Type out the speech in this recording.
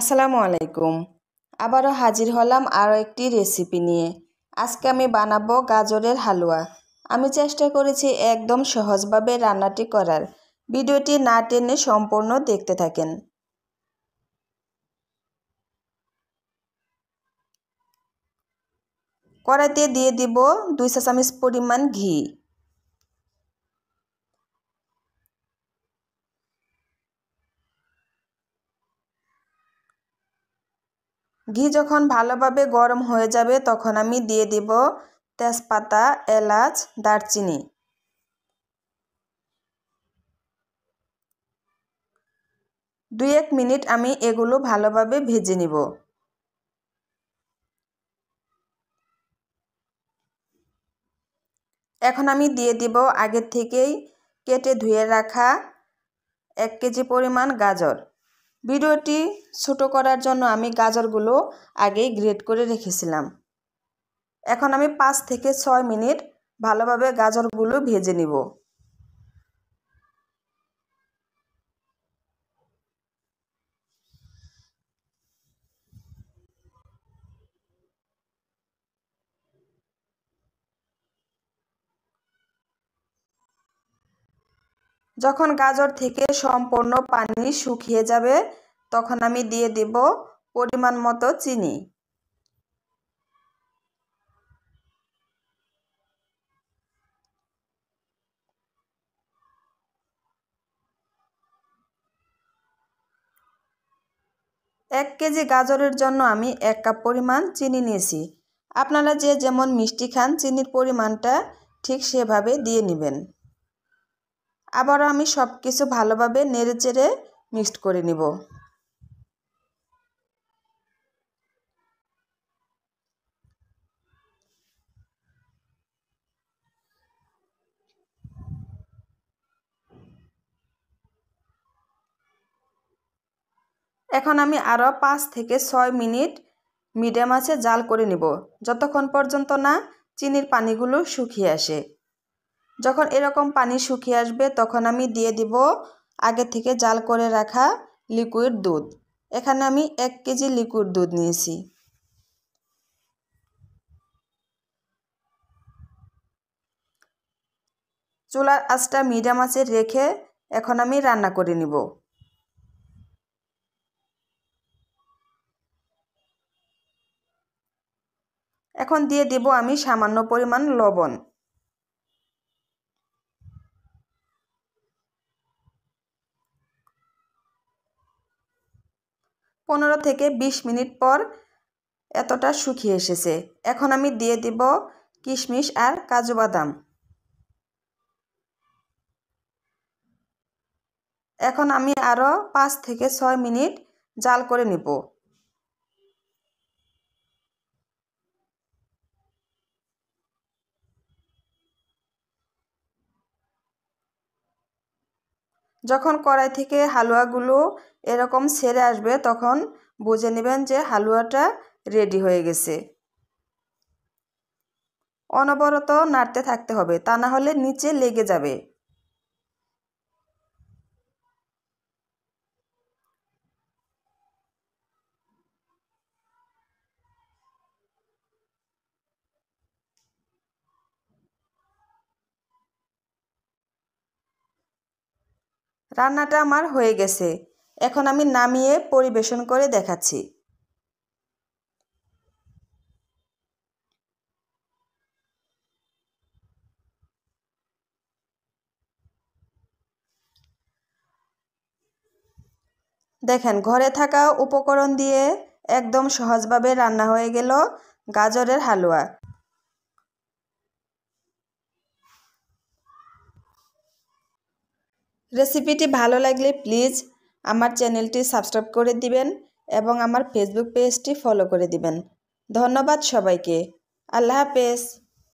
আসসালামু আলাইকুম আবারও হাজির হলাম আরও একটি রেসিপি নিয়ে আজকে আমি বানাবো গাজরের হালুয়া আমি চেষ্টা করেছি একদম সহজভাবে রান্নাটি করার ভিডিওটি না টেনে সম্পূর্ণ দেখতে থাকেন কড়াইতে দিয়ে দিব দুই চা চামচ পরিমাণ ঘি ঘি যখন ভালোভাবে গরম হয়ে যাবে তখন আমি দিয়ে দিব তেজপাতা এলাচ দারচিনি দুই এক মিনিট আমি এগুলো ভালোভাবে ভেজে নিব এখন আমি দিয়ে দিব আগের থেকেই কেটে ধুয়ে রাখা এক কেজি পরিমাণ গাজর ভিডিওটি ছোট করার জন্য আমি গাজরগুলো আগেই গ্রেট করে রেখেছিলাম এখন আমি পাঁচ থেকে ছয় মিনিট ভালোভাবে গাজরগুলো ভেজে নিব যখন গাজর থেকে সম্পূর্ণ পানি শুকিয়ে যাবে তখন আমি দিয়ে দেব পরিমাণ মতো চিনি এক কেজি গাজরের জন্য আমি এক কাপ পরিমাণ চিনি নিয়েছি আপনারা যে যেমন মিষ্টি খান চিনির পরিমাণটা ঠিক সেভাবে দিয়ে নেবেন আবারও আমি সব কিছু ভালোভাবে নেড়ে চেড়ে মিক্সড করে নিব এখন আমি আরও পাঁচ থেকে ছয় মিনিট মিডিয়াম আছে জাল করে নিব যতক্ষণ পর্যন্ত না চিনির পানিগুলো শুকিয়ে আসে যখন এরকম পানি শুকিয়ে আসবে তখন আমি দিয়ে দিব আগে থেকে জাল করে রাখা লিকুইড দুধ এখানে আমি এক কেজি লিকুইড দুধ নিয়েছি চুলার আঁচটা মিডিয়াম আঁচে রেখে এখন আমি রান্না করে নিব এখন দিয়ে দেব আমি সামান্য পরিমাণ লবণ পনেরো থেকে ২০ মিনিট পর এতটা শুকিয়ে এসেছে এখন আমি দিয়ে দিব কিশমিশ আর কাজু বাদাম এখন আমি আরও পাঁচ থেকে ছয় মিনিট জাল করে নেব যখন কড়াই থেকে হালুয়াগুলো এরকম ছেড়ে আসবে তখন বুঝে নেবেন যে হালুয়াটা রেডি হয়ে গেছে অনবরত নাড়তে থাকতে হবে তা না হলে নিচে লেগে যাবে রান্নাটা আমার হয়ে গেছে এখন আমি নামিয়ে পরিবেশন করে দেখাচ্ছি দেখেন ঘরে থাকা উপকরণ দিয়ে একদম সহজভাবে রান্না হয়ে গেল গাজরের হালুয়া রেসিপিটি ভালো লাগলে প্লিজ আমার চ্যানেলটি সাবস্ক্রাইব করে দিবেন এবং আমার ফেসবুক পেজটি ফলো করে দিবেন ধন্যবাদ সবাইকে আল্লাহ হাফেজ